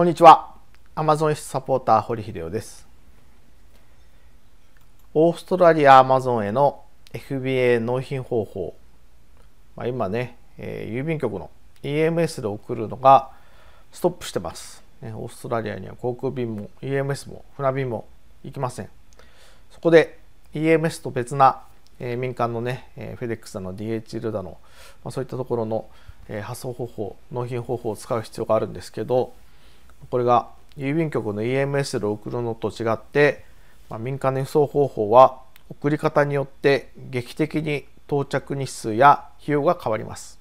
こんにちは。Amazon サポーター堀秀夫です。オーストラリアアマゾンへの FBA 納品方法。まあ、今ね、えー、郵便局の EMS で送るのがストップしてます、ね。オーストラリアには航空便も EMS も船便も行きません。そこで EMS と別な、えー、民間のね、えー、フェデックスだの DHL だの、まあ、そういったところの、えー、発送方法、納品方法を使う必要があるんですけど、これが郵便局の EMS で送るのと違って、まあ、民間の輸送方法は送り方によって劇的に到着日数や費用が変わります。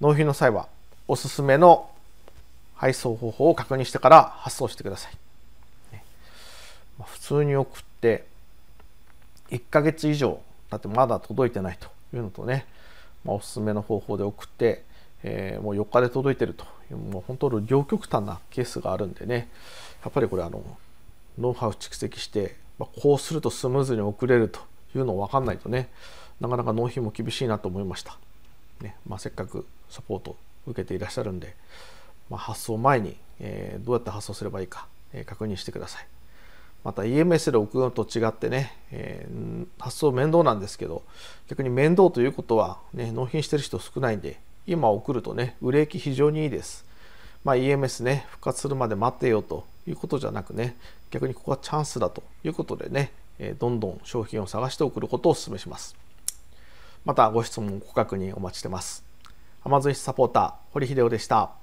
納品の際はおすすめの配送方法を確認してから発送してください。普通に送って1ヶ月以上だってまだ届いてないというのとね、まあ、おすすめの方法で送ってえー、もう4日で届いてるというもう本当の両極端なケースがあるんでねやっぱりこれあのノウハウ蓄積して、まあ、こうするとスムーズに送れるというのを分かんないとねなかなか納品も厳しいなと思いました、ねまあ、せっかくサポート受けていらっしゃるんで、まあ、発送前に、えー、どうやって発送すればいいか、えー、確認してくださいまた EMS で送るのと違ってね、えー、発送面倒なんですけど逆に面倒ということは、ね、納品してる人少ないんで今送るとね、売れ行き非常にいいです。まあ、EMS ね、復活するまで待ってよということじゃなくね、逆にここはチャンスだということでね、えどんどん商品を探して送ることをお勧めします。またご質問、ご確認お待ちしてます。Amazon サポーター、堀秀夫でした。